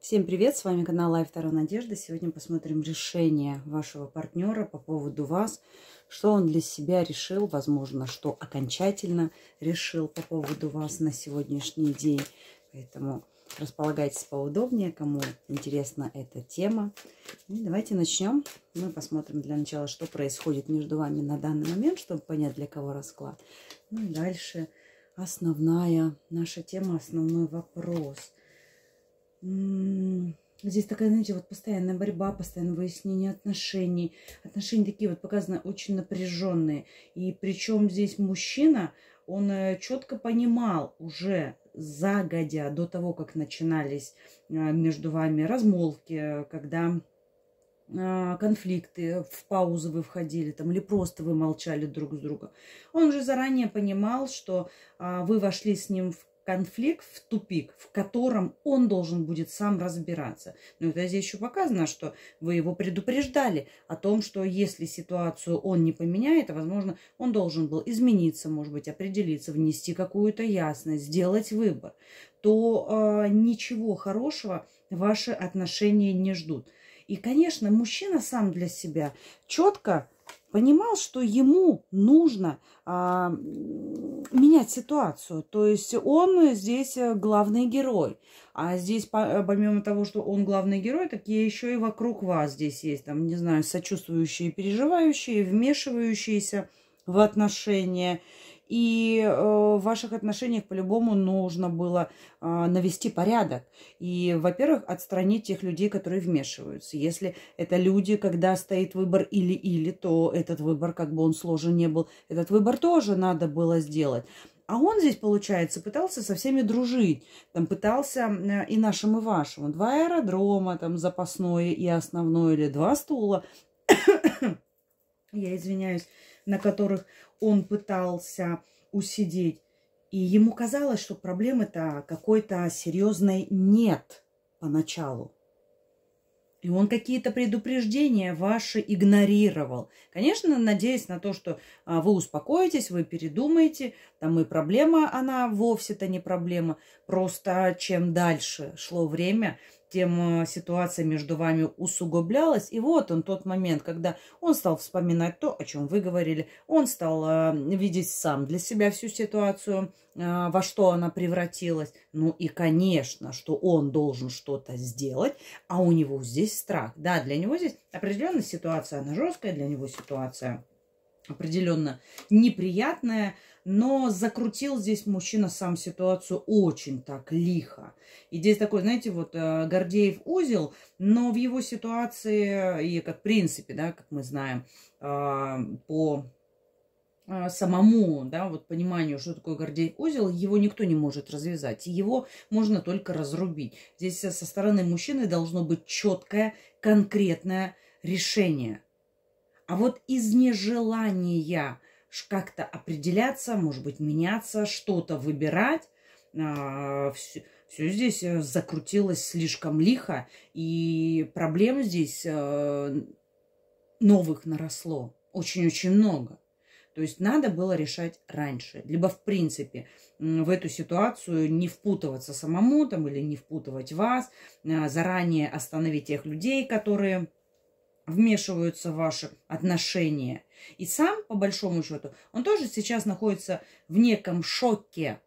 Всем привет, с вами канал Лайф Таро Надежда. Сегодня посмотрим решение вашего партнера по поводу вас, что он для себя решил, возможно, что окончательно решил по поводу вас на сегодняшний день. Поэтому располагайтесь поудобнее, кому интересна эта тема. И давайте начнем. Мы посмотрим для начала, что происходит между вами на данный момент, чтобы понять, для кого расклад. Ну и дальше основная наша тема, основной вопрос – Здесь такая, знаете, вот постоянная борьба, постоянное выяснение отношений. Отношения такие вот показаны очень напряженные. И причем здесь мужчина, он э, четко понимал уже загодя, до того, как начинались э, между вами размолвки, когда а, конфликты, в паузы вы входили там, или просто вы молчали друг с другом. Он же заранее понимал, что а, вы вошли с ним в конфликт в тупик, в котором он должен будет сам разбираться. Но это здесь еще показано, что вы его предупреждали о том, что если ситуацию он не поменяет, возможно, он должен был измениться, может быть, определиться, внести какую-то ясность, сделать выбор, то э, ничего хорошего ваши отношения не ждут. И, конечно, мужчина сам для себя четко понимал, что ему нужно а, менять ситуацию. То есть он здесь э, главный герой. А здесь, э, помимо того, что он главный герой, такие еще и вокруг вас здесь есть, там, не знаю, сочувствующие, переживающие, вмешивающиеся в отношения. И э, в ваших отношениях по-любому нужно было а, навести порядок. И, во-первых, отстранить тех людей, которые вмешиваются. Если это люди, когда стоит выбор или-или, то этот выбор, как бы он сложен не был, этот выбор тоже надо было сделать. А он здесь, получается, пытался со всеми дружить. Там пытался и нашим, и вашим. Два аэродрома, там запасное и основное, или два стула. Я извиняюсь на которых он пытался усидеть. И ему казалось, что проблемы-то какой-то серьезной нет поначалу. И он какие-то предупреждения ваши игнорировал. Конечно, надеясь на то, что а, вы успокоитесь, вы передумаете. Там и проблема, она вовсе-то не проблема. Просто чем дальше шло время, тем э, ситуация между вами усугублялась. И вот он тот момент, когда он стал вспоминать то, о чем вы говорили, он стал э, видеть сам для себя всю ситуацию, э, во что она превратилась. Ну и, конечно, что он должен что-то сделать, а у него здесь страх. Да, для него здесь определенная ситуация, она жесткая, для него ситуация определенно неприятное, но закрутил здесь мужчина сам ситуацию очень так лихо. И здесь такой, знаете, вот э, Гордеев узел, но в его ситуации, э, и как в принципе, да, как мы знаем, э, по самому, да, вот пониманию, что такое Гордеев узел, его никто не может развязать, и его можно только разрубить. Здесь со стороны мужчины должно быть четкое, конкретное решение – а вот из нежелания как-то определяться, может быть, меняться, что-то выбирать, а, э, все, все здесь закрутилось слишком лихо, и проблем здесь э, новых наросло очень-очень много. То есть надо было решать раньше. Либо, в принципе, в эту ситуацию не впутываться самому там, или не впутывать вас, а, заранее остановить тех людей, которые вмешиваются в ваши отношения. И сам, по большому счету, он тоже сейчас находится в неком шоке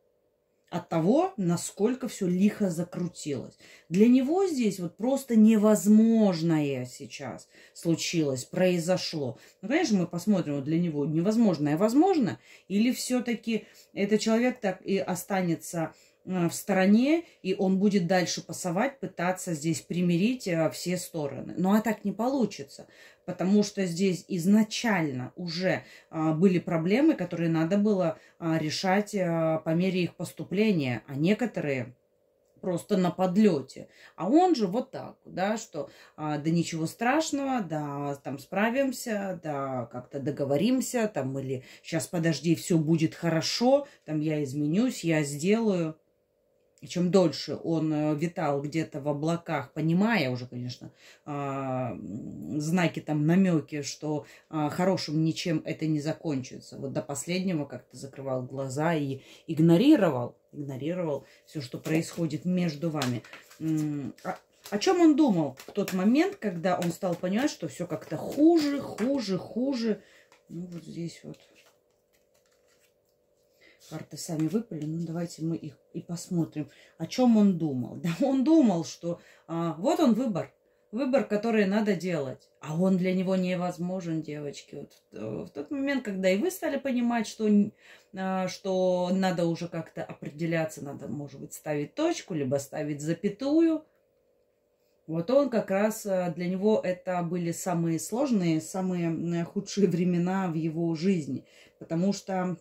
от того, насколько все лихо закрутилось. Для него здесь вот просто невозможное сейчас случилось, произошло. Ну, конечно, мы посмотрим, вот для него невозможное возможно, или все-таки этот человек так и останется Э, в стороне, и он будет дальше пасовать, пытаться здесь примирить э, все стороны. Ну а так не получится, потому что здесь изначально уже а, были проблемы, которые надо было а, решать э, по мере их поступления, а некоторые просто на подлете. А он же вот так, да, что а, да ничего страшного, да, там справимся, да, как-то договоримся, там, или сейчас подожди, все будет хорошо, там я изменюсь, я сделаю чем дольше он э, витал где-то в облаках, понимая уже, конечно, а, знаки там, намеки, что а, хорошим ничем это не закончится. Вот до последнего как-то закрывал глаза и игнорировал, игнорировал все, что происходит между вами. А, о чем он думал в тот момент, когда он стал понимать, что все как-то хуже, хуже, хуже. Ну, вот здесь вот Карты сами выпали, ну давайте мы их и посмотрим, о чем он думал. Да он думал, что а, вот он выбор, выбор, который надо делать. А он для него невозможен, девочки. Вот э, в тот момент, когда и вы стали понимать, что, а, что надо уже как-то определяться, надо, может быть, ставить точку, либо ставить запятую. Вот он как раз, э, для него это были самые сложные, самые худшие времена в его жизни. Потому что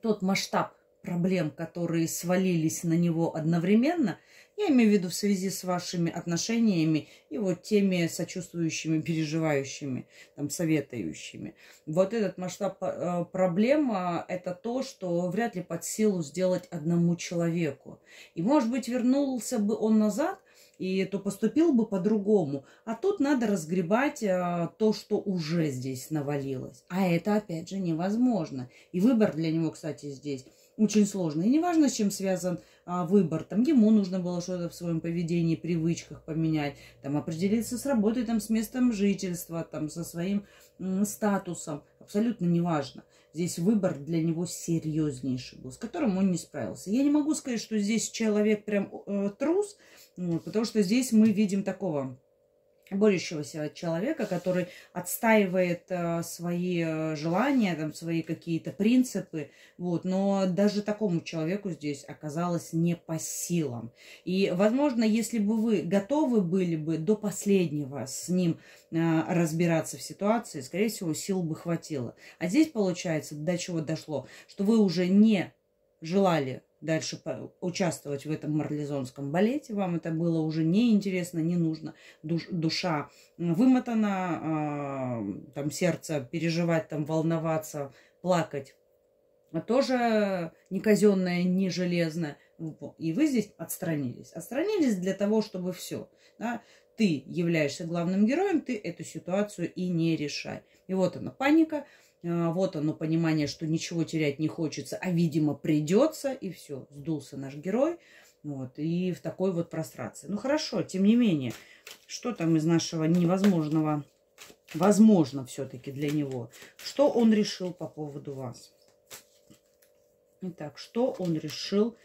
тот масштаб проблем, которые свалились на него одновременно, я имею в виду в связи с вашими отношениями и вот теми сочувствующими, переживающими, там, советующими. Вот этот масштаб э, проблема э, – это то, что вряд ли под силу сделать одному человеку. И, может быть, вернулся бы он назад, и то поступил бы по-другому. А тут надо разгребать а, то, что уже здесь навалилось. А это, опять же, невозможно. И выбор для него, кстати, здесь очень сложный. И неважно, с чем связан а, выбор. Там ему нужно было что-то в своем поведении, привычках поменять, там определиться с работой, там с местом жительства, там со своим м, статусом. Абсолютно неважно. важно. Здесь выбор для него серьезнейший был, с которым он не справился. Я не могу сказать, что здесь человек прям э, трус, потому что здесь мы видим такого борющегося человека, который отстаивает э, свои э, желания, там, свои какие-то принципы, вот, но даже такому человеку здесь оказалось не по силам. И, возможно, если бы вы готовы были бы до последнего с ним э, разбираться в ситуации, скорее всего, сил бы хватило. А здесь, получается, до чего дошло, что вы уже не желали дальше участвовать в этом марлезонском балете. Вам это было уже неинтересно, не нужно. Душ, душа вымотана, э, там сердце переживать, там волноваться, плакать. А тоже не казенное, не железное. И вы здесь отстранились. Отстранились для того, чтобы все. Да? Ты являешься главным героем, ты эту ситуацию и не решай. И вот она, паника. А, вот оно понимание, что ничего терять не хочется, а, видимо, придется, и все, сдулся наш герой. Вот, и в такой вот прострации. Ну хорошо, тем не менее, что там из нашего невозможного, возможно все-таки для него, что он решил по поводу вас? Итак, что он решил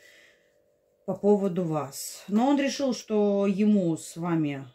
по поводу вас? Но ну, он решил, что ему с вами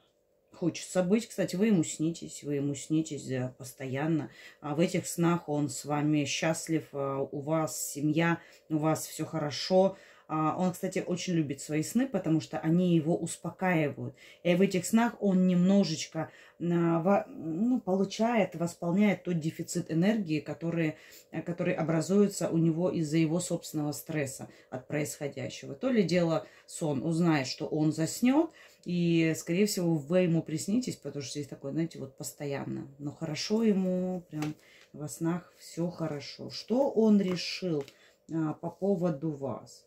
хочется быть. Кстати, вы ему снитесь, вы ему снитесь э, постоянно. А в этих снах он с вами счастлив, э, у вас семья, у вас все хорошо. А, он, кстати, очень любит свои сны, потому что они его успокаивают. И в этих снах он немножечко а, ну, получает, восполняет тот дефицит энергии, который, э, который образуется у него из-за его собственного стресса от происходящего. То ли дело сон, узнает, что он заснет, и, скорее всего, вы ему приснитесь, потому что здесь такое, знаете, вот постоянно. Но хорошо ему, прям во снах все хорошо. Что он решил а, по поводу вас?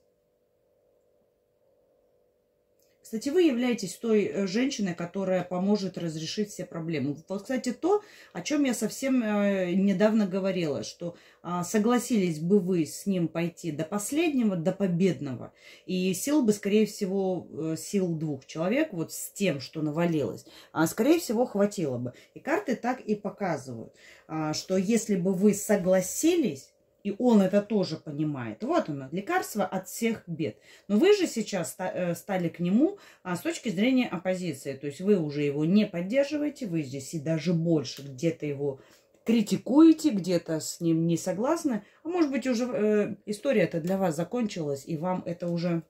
Кстати, вы являетесь той э, женщиной, которая поможет разрешить все проблемы. Вот, кстати, то, о чем я совсем э, недавно говорила, что а, согласились бы вы с ним пойти до последнего, до победного, и сил бы, скорее всего, э, сил двух человек, вот с тем, что навалилось, а, скорее всего, хватило бы. И карты так и показывают, а, что если бы вы согласились, и он это тоже понимает. Вот оно, лекарство от всех бед. Но вы же сейчас э, стали к нему а, с точки зрения оппозиции. То есть вы уже его не поддерживаете, вы здесь и даже больше где-то его критикуете, где-то с ним не согласны. А может быть уже э, история-то для вас закончилась, и вам это уже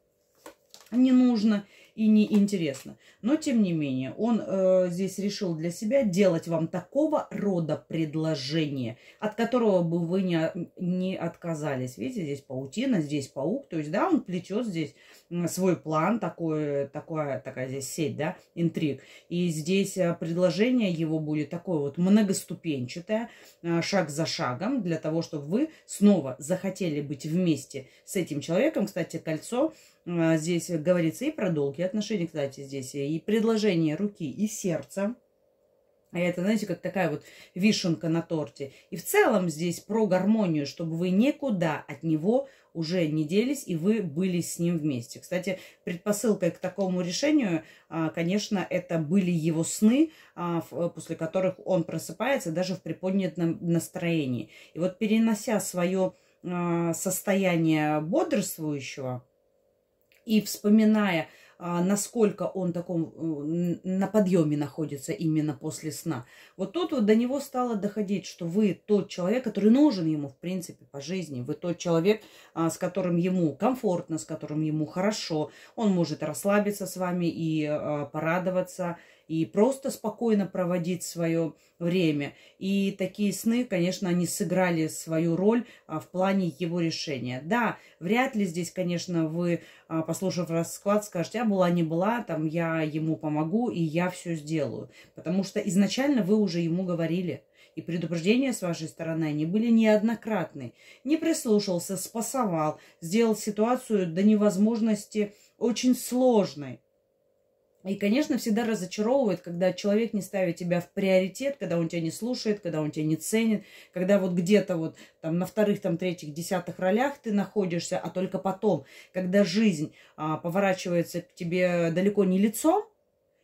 не нужно и неинтересно. Но, тем не менее, он э, здесь решил для себя делать вам такого рода предложение, от которого бы вы не, не отказались. Видите, здесь паутина, здесь паук. То есть, да, он плетет здесь свой план, такой, такая, такая здесь сеть, да, интриг. И здесь э, предложение его будет такое вот многоступенчатое, э, шаг за шагом, для того, чтобы вы снова захотели быть вместе с этим человеком. Кстати, кольцо Э, здесь говорится и про долгие отношения, кстати, здесь и предложение руки, и сердца. А это, знаете, как такая вот вишенка на торте. И в целом здесь про гармонию, чтобы вы никуда от него уже не делись, и вы были с ним вместе. Кстати, предпосылкой к такому решению, а, конечно, это были его сны, а, после которых он просыпается даже в приподнятом настроении. И вот перенося свое а, состояние бодрствующего, и вспоминая, а, насколько он таком э, на подъеме находится именно после сна. Вот тут вот до него стало доходить, что вы тот человек, который нужен ему, в принципе, по жизни. Вы тот человек, а, с которым ему комфортно, с которым ему хорошо. Он может расслабиться с вами и а, порадоваться, и просто спокойно проводить свое время. И такие сны, конечно, они сыграли свою роль а, в плане его решения. Да, вряд ли здесь, конечно, вы, а, послушав расклад, скажете, а была не была, там я ему помогу и я все сделаю. Потому что изначально вы уже ему говорили, и предупреждения с вашей стороны они были неоднократны. Не прислушался, спасовал, сделал ситуацию до невозможности очень сложной. И, конечно, всегда разочаровывает, когда человек не ставит тебя в приоритет, когда он тебя не слушает, когда он тебя не ценит, когда вот где-то вот там на вторых, там третьих, десятых ролях ты находишься, а только потом, когда жизнь а, поворачивается к тебе далеко не лицом,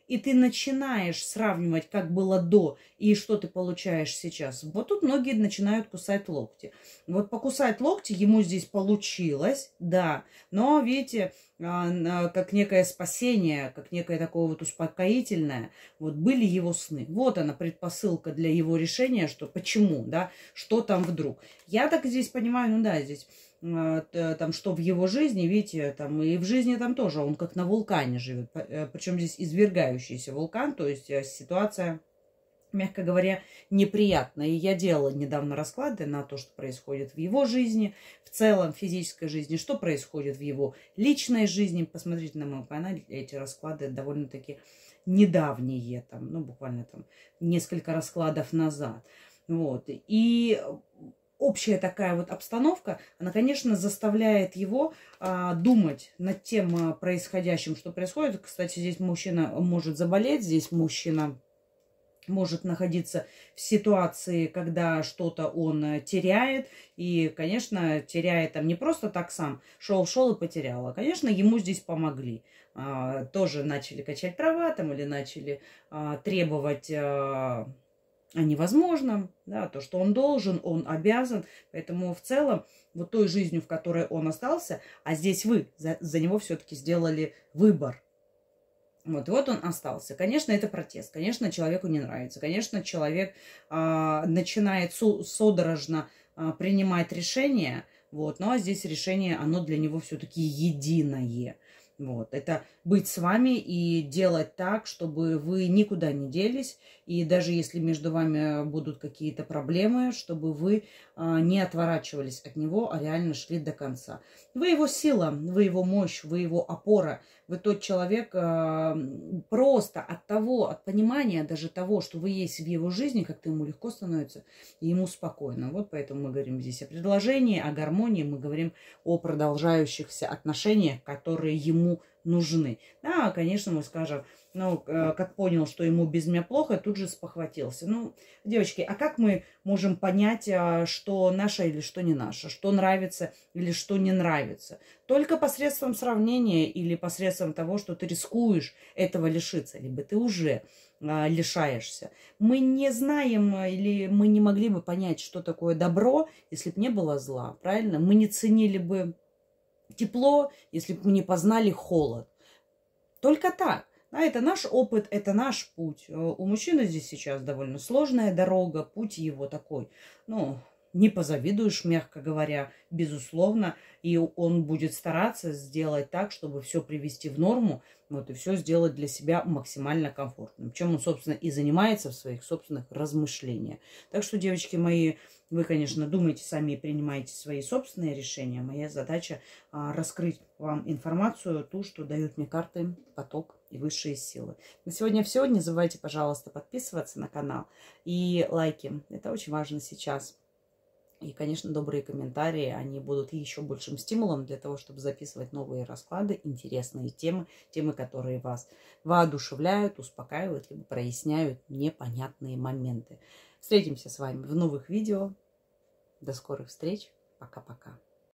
и ты начинаешь сравнивать, как было до и что ты получаешь сейчас. Вот тут многие начинают кусать локти. Вот покусать локти ему здесь получилось, да, но, видите, а, как некое спасение, как некое такое вот успокоительное. Вот были его сны. Вот она предпосылка для его решения, что почему, да, что там вдруг. Я так здесь понимаю, ну да, здесь а, там, что в его жизни, видите, там и в жизни там тоже, он как на вулкане живет, э, причем здесь извергающийся вулкан, то есть э, ситуация мягко говоря, неприятно. И я делала недавно расклады на то, что происходит в его жизни, в целом физической жизни, что происходит в его личной жизни. Посмотрите на моем канале, эти расклады довольно-таки недавние, там, ну, буквально там несколько раскладов назад. Вот. И общая такая вот обстановка, она, конечно, заставляет его а, думать над тем а, происходящим, что происходит. Кстати, здесь мужчина может заболеть, здесь мужчина может находиться в ситуации, когда что-то он э, теряет. И, конечно, теряет там не просто так сам. Шел-шел и потерял. А, конечно, ему здесь помогли. А, тоже начали качать права там или начали а, требовать... А, о невозможном, да, то, что он должен, он обязан. Поэтому в целом вот той жизнью, в которой он остался, а здесь вы за, за него все-таки сделали выбор – вот, и вот он остался. Конечно, это протест. Конечно, человеку не нравится. Конечно, человек а, начинает содорожно а, принимать решение. Вот, ну а здесь решение, оно для него все-таки единое. Вот, это быть с вами и делать так, чтобы вы никуда не делись, и даже если между вами будут какие-то проблемы, чтобы вы а, не отворачивались от него, а реально шли до конца. Вы его сила, вы его мощь, вы его опора, вы тот человек а, просто от того, от понимания даже того, что вы есть в его жизни, как-то ему легко становится, и ему спокойно. Вот поэтому мы говорим здесь о предложении, о гармонии, мы говорим о продолжающихся отношениях, которые ему нужны. Да, конечно, мы скажем, ну, э, как понял, что ему без меня плохо, тут же спохватился. Ну, девочки, а как мы можем понять, а, что наше или что не наше, что нравится или что не нравится? Только посредством сравнения или посредством того, что ты рискуешь этого лишиться, либо ты уже а, лишаешься. Мы не знаем а, или мы не могли бы понять, что такое добро, если бы не было зла, правильно? Мы не ценили бы тепло, если бы мы не познали холод. Только так. А это наш опыт, это наш путь. Э, у мужчины здесь сейчас довольно сложная дорога, путь его такой, ну, не позавидуешь, мягко говоря, безусловно. И он будет стараться сделать так, чтобы все привести в норму, вот, и все сделать для себя максимально комфортным. Чем он, собственно, и занимается в своих собственных размышлениях. Так что, девочки мои, вы, конечно, думаете сами и принимаете свои собственные решения. Моя задача а, раскрыть вам информацию, ту, что дают мне карты, поток и высшие силы. На сегодня все. Не забывайте, пожалуйста, подписываться на канал и лайки. Это очень важно сейчас. И, конечно, добрые комментарии, они будут еще большим стимулом для того, чтобы записывать новые расклады, интересные темы, темы, которые вас воодушевляют, успокаивают, либо проясняют непонятные моменты. Встретимся с вами в новых видео. До скорых встреч. Пока-пока.